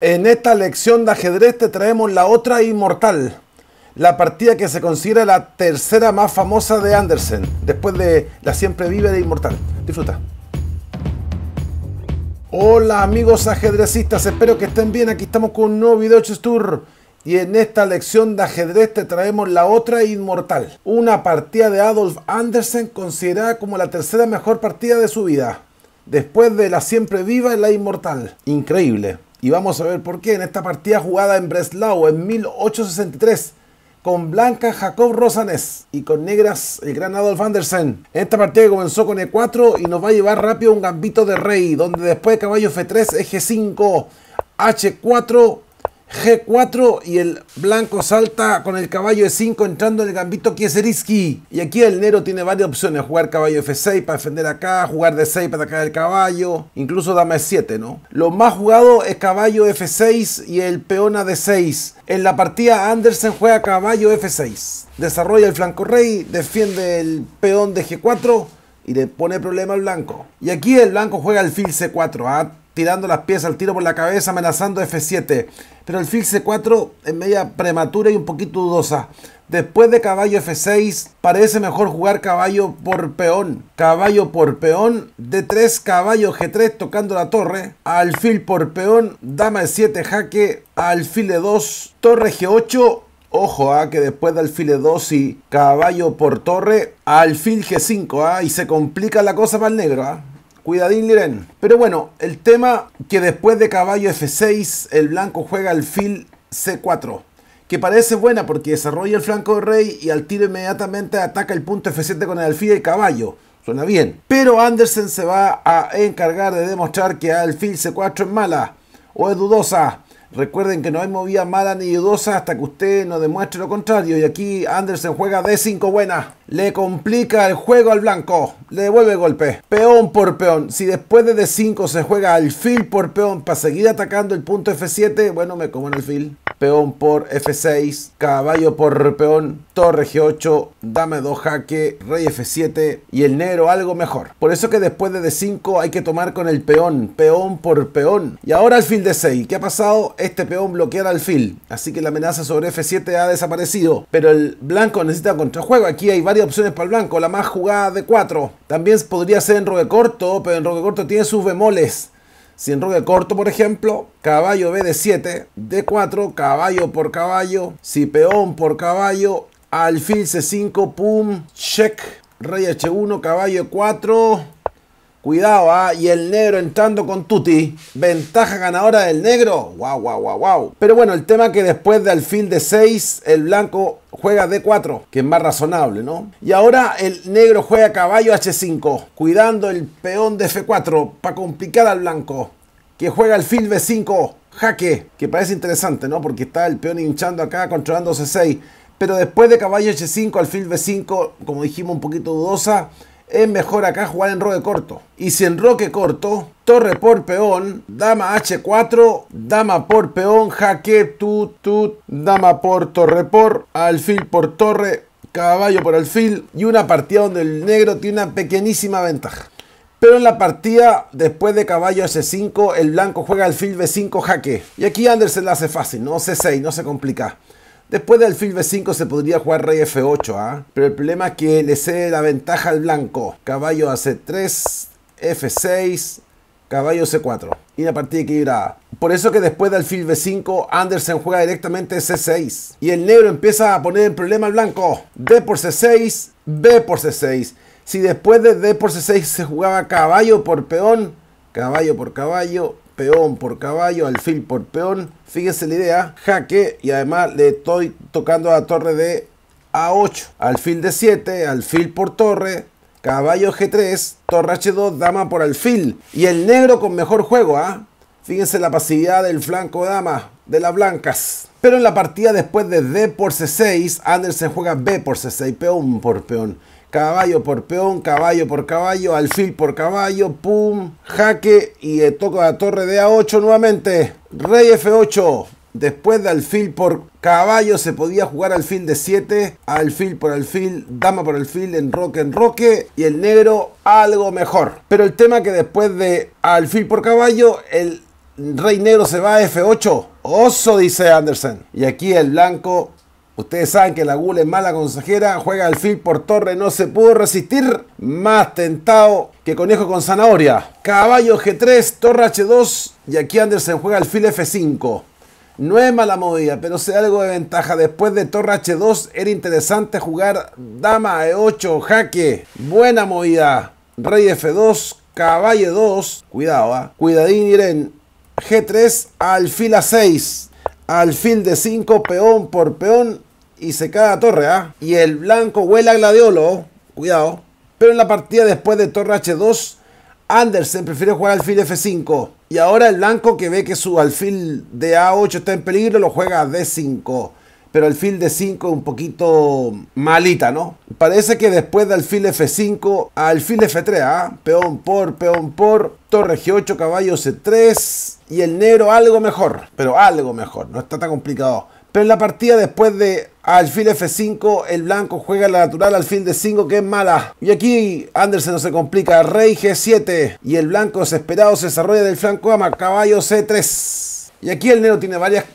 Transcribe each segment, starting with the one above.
En esta lección de ajedrez te traemos la otra inmortal, la partida que se considera la tercera más famosa de Andersen, después de la siempre vive de inmortal. Disfruta. Hola amigos ajedrecistas, espero que estén bien. Aquí estamos con un nuevo video Tour. Y en esta lección de ajedrez te traemos la otra inmortal, una partida de Adolf Andersen considerada como la tercera mejor partida de su vida, después de la siempre viva y la inmortal. Increíble. Y vamos a ver por qué en esta partida jugada en Breslau en 1863 con Blanca, Jacob Rosanes y con negras el gran Adolf Andersen. En esta partida comenzó con E4 y nos va a llevar rápido un gambito de rey, donde después de caballo F3, eje 5, H4, G4 y el blanco salta con el caballo E5 entrando en el gambito Kieseriski. Y aquí el negro tiene varias opciones, jugar caballo F6 para defender acá, jugar D6 para atacar el caballo, incluso dama E7, ¿no? Lo más jugado es caballo F6 y el peón a D6. En la partida Andersen juega caballo F6, desarrolla el flanco rey, defiende el peón de G4 y le pone problema al blanco. Y aquí el blanco juega alfil C4, a ¿ah? tirando las piezas al tiro por la cabeza, amenazando F7. Pero el fil C4 es media prematura y un poquito dudosa. Después de caballo F6, parece mejor jugar caballo por peón. Caballo por peón, D3, caballo G3 tocando la torre. Alfil por peón, dama E7 jaque, alfil E2, torre G8. Ojo a ah, que después de alfil E2 y caballo por torre, alfil G5 ah, y se complica la cosa para el negro. Ah. Cuidadín, Liren. Pero bueno, el tema que después de caballo F6, el blanco juega alfil C4. Que parece buena porque desarrolla el flanco de rey y al tiro inmediatamente ataca el punto F7 con el alfil y caballo. Suena bien. Pero Andersen se va a encargar de demostrar que alfil C4 es mala o es dudosa. Recuerden que no hay movida mala ni dudosa hasta que usted nos demuestre lo contrario. Y aquí Andersen juega D5 buena. Le complica el juego al blanco. Le devuelve golpe. Peón por peón. Si después de D5 se juega alfil por peón para seguir atacando el punto F7, bueno, me como en alfil. Peón por F6. Caballo por peón. Torre G8. Dame dos jaque. Rey F7. Y el negro algo mejor. Por eso que después de D5 hay que tomar con el peón. Peón por peón. Y ahora alfil D6. ¿Qué ha pasado? Este peón bloquea al alfil. Así que la amenaza sobre F7 ha desaparecido. Pero el blanco necesita contrajuego. Aquí hay varios opciones para el blanco, la más jugada de 4. También podría ser en roque corto, pero en roque corto tiene sus bemoles. Si en rogue corto, por ejemplo, caballo B de 7, D4, caballo por caballo, si peón por caballo, alfil C5, pum, check, rey H1, caballo 4 Cuidado, ¿ah? y el negro entrando con Tuti. Ventaja ganadora del negro. Wow, wow, wow, wow. Pero bueno, el tema que después de alfil de 6, el blanco juega D4, que es más razonable, ¿no? Y ahora el negro juega caballo H5, cuidando el peón de F4 para complicar al blanco, que juega alfil B5, jaque, que parece interesante, ¿no? Porque está el peón hinchando acá, controlando C6. Pero después de caballo H5, alfil B5, como dijimos, un poquito dudosa es mejor acá jugar en roque corto. Y si en roque corto, torre por peón, dama h4, dama por peón, jaque, tut, tut, dama por torre por, alfil por torre, caballo por alfil. Y una partida donde el negro tiene una pequeñísima ventaja. Pero en la partida, después de caballo H5, el blanco juega alfil B5 jaque. Y aquí Anderson la hace fácil, no C6, no se complica. Después del alfil b5 se podría jugar rey f8, ¿ah? pero el problema es que le cede la ventaja al blanco. Caballo a c3, f6, caballo c4. Y la partida equilibrada. Por eso que después del alfil b5, Andersen juega directamente c6. Y el negro empieza a poner el problema al blanco. d por c6, b por c6. Si después de d por c6 se jugaba caballo por peón, caballo por caballo, peón por caballo, alfil por peón. fíjense la idea, jaque y además le estoy tocando a la torre de A8. Alfil de 7, alfil por torre, caballo G3, torre H2, dama por alfil. Y el negro con mejor juego, ¿ah? Fíjense la pasividad del flanco dama de las blancas. Pero en la partida después de D por C6, se juega B por C6, peón por peón caballo por peón, caballo por caballo, alfil por caballo, pum, jaque y toca la torre de A8 nuevamente, rey F8. Después de alfil por caballo se podía jugar alfil de 7, alfil por alfil, dama por alfil, en roque. y el negro algo mejor. Pero el tema que después de alfil por caballo el rey negro se va a F8. Oso, dice Anderson Y aquí el blanco Ustedes saben que la gula es mala consejera, juega al por torre, no se pudo resistir. Más tentado que conejo con zanahoria. Caballo G3, torre H2 y aquí Anderson juega alfil F5. No es mala movida, pero se da algo de ventaja. Después de torre H2 era interesante jugar dama E8, jaque. Buena movida. Rey F2, caballo 2. Cuidado, ¿ah? cuidadín Irene. G3, alfil A6. Alfil de 5, peón por peón y se cae a Torre ah Y el blanco huele a gladiolo. Cuidado. Pero en la partida después de Torre H2, Andersen prefiere jugar alfil F5. Y ahora el blanco que ve que su alfil de A8 está en peligro lo juega a D5. Pero alfil D5 un poquito malita, ¿no? Parece que después de alfil F5 alfil F3, ¿ah? Peón por, peón por, torre G8, caballo C3 y el negro algo mejor. Pero algo mejor, no está tan complicado. Pero en la partida después de Alfil F5, el blanco juega la natural, al fin de 5 que es mala. Y aquí Anderson no se complica, rey G7 y el blanco desesperado se desarrolla del flanco ama, caballo C3. Y aquí el negro tiene varias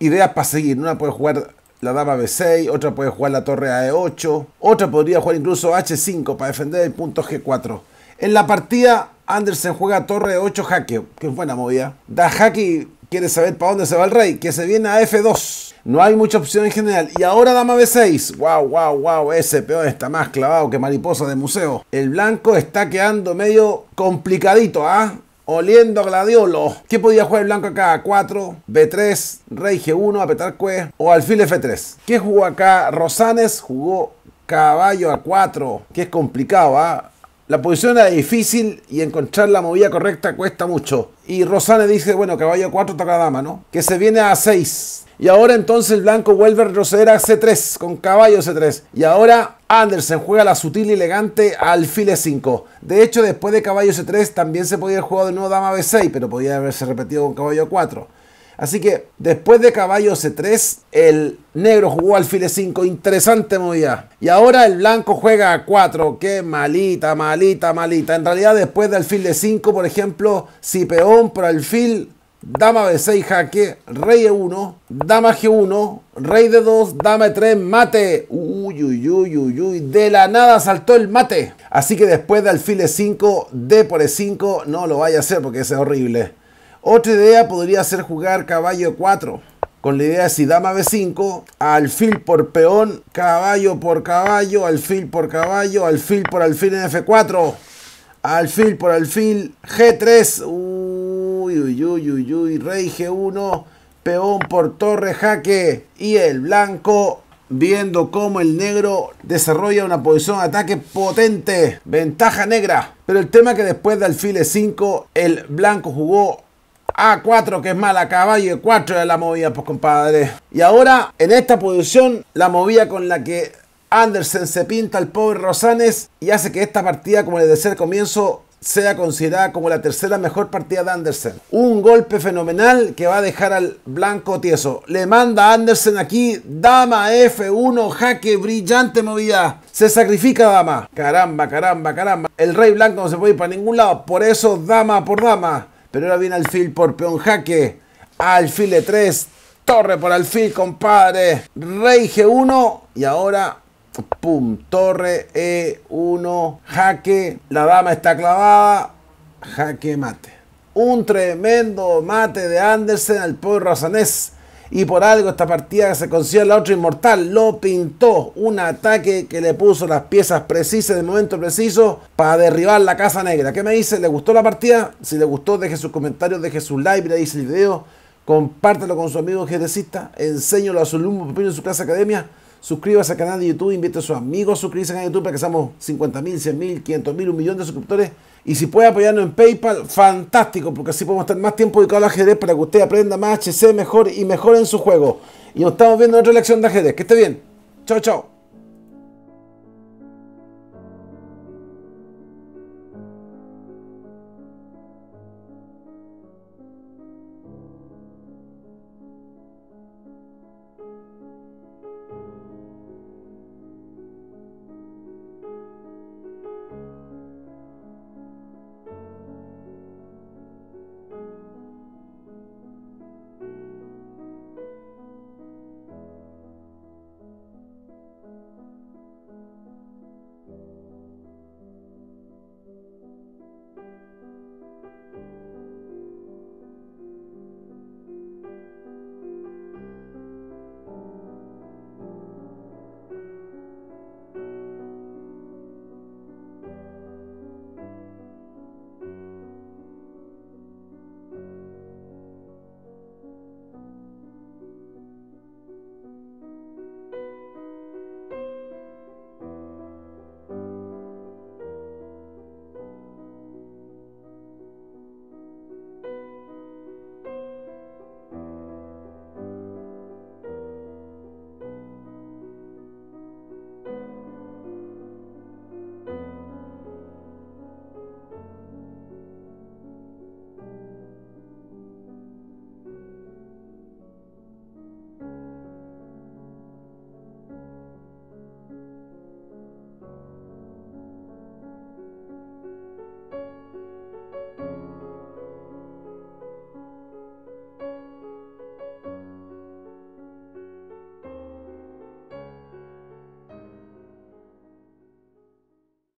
ideas para seguir. Una puede jugar la dama B6, otra puede jugar la torre a 8 otra podría jugar incluso H5 para defender el punto G4. En la partida Anderson juega torre 8 jaque, que es buena movida. Da jaque quiere saber para dónde se va el rey, que se viene a F2. No hay mucha opción en general. Y ahora dama B6. Wow, wow, wow. Ese peón está más clavado que mariposa de museo. El blanco está quedando medio complicadito, ¿ah? Oliendo a gladiolo. ¿Qué podía jugar el blanco acá? 4, B3, rey G1, apretar cue o alfil F3. ¿Qué jugó acá? Rosanes jugó caballo a 4, que es complicado, ¿ah? La posición era difícil y encontrar la movida correcta cuesta mucho. Y Rosane dice, bueno, caballo 4 toca la dama, ¿no? Que se viene a 6. Y ahora entonces el blanco vuelve a retroceder a C3, con caballo C3. Y ahora Andersen juega la sutil y elegante alfil E5. De hecho, después de caballo C3 también se podía haber jugado de nuevo dama B6, pero podía haberse repetido con caballo 4. Así que después de caballo C3, el negro jugó alfil E5. Interesante movida. Y ahora el blanco juega a 4. Qué malita, malita, malita. En realidad, después de alfil e 5 por ejemplo, si peón por alfil, dama B6, jaque, rey E1, dama G1, rey D2, dama E3, mate. Uy, uy, uy, uy, uy. De la nada saltó el mate. Así que después de alfil E5, D por E5, no lo vaya a hacer porque ese es horrible. Otra idea podría ser jugar caballo e4, con la idea de si dama b5, alfil por peón, caballo por caballo, alfil por caballo, alfil por alfil en f4, alfil por alfil, g3, uy, uy, uy, uy, uy, rey g1, peón por torre, jaque, y el blanco viendo cómo el negro desarrolla una posición de ataque potente, ventaja negra. Pero el tema es que después de alfil 5 el blanco jugó a4, que es mala caballo, 4 de la movida, pues compadre. Y ahora, en esta posición la movida con la que Andersen se pinta al pobre Rosanes y hace que esta partida, como el de ser comienzo, sea considerada como la tercera mejor partida de Andersen. Un golpe fenomenal que va a dejar al blanco tieso. Le manda a Andersen aquí, dama F1, jaque, brillante movida. Se sacrifica dama. Caramba, caramba, caramba. El rey blanco no se puede ir para ningún lado. Por eso dama por dama. Pero ahora viene alfil por peón jaque. Alfil e 3. Torre por alfil, compadre. Rey G1. Y ahora pum, torre E1, jaque, la dama está clavada, jaque mate. Un tremendo mate de Andersen al pueblo razanés. Y por algo esta partida se considera la otra inmortal lo pintó un ataque que le puso las piezas precisas en el momento preciso para derribar la casa negra. ¿Qué me dice? ¿Le gustó la partida? Si le gustó, deje sus comentarios, deje su like, dice el video, compártelo con su amigo GTCista, enséñalo a su alumno en su clase academia. Suscríbase al canal de YouTube, invite a sus amigos a suscribirse a canal de YouTube para que seamos 50.000, 100.000, 500.000, un millón de suscriptores y si puede apoyarnos en PayPal, fantástico, porque así podemos estar más tiempo dedicado al ajedrez para que usted aprenda más, HC mejor y mejor en su juego. Y nos estamos viendo en otra lección de ajedrez. Que esté bien. Chao, chao.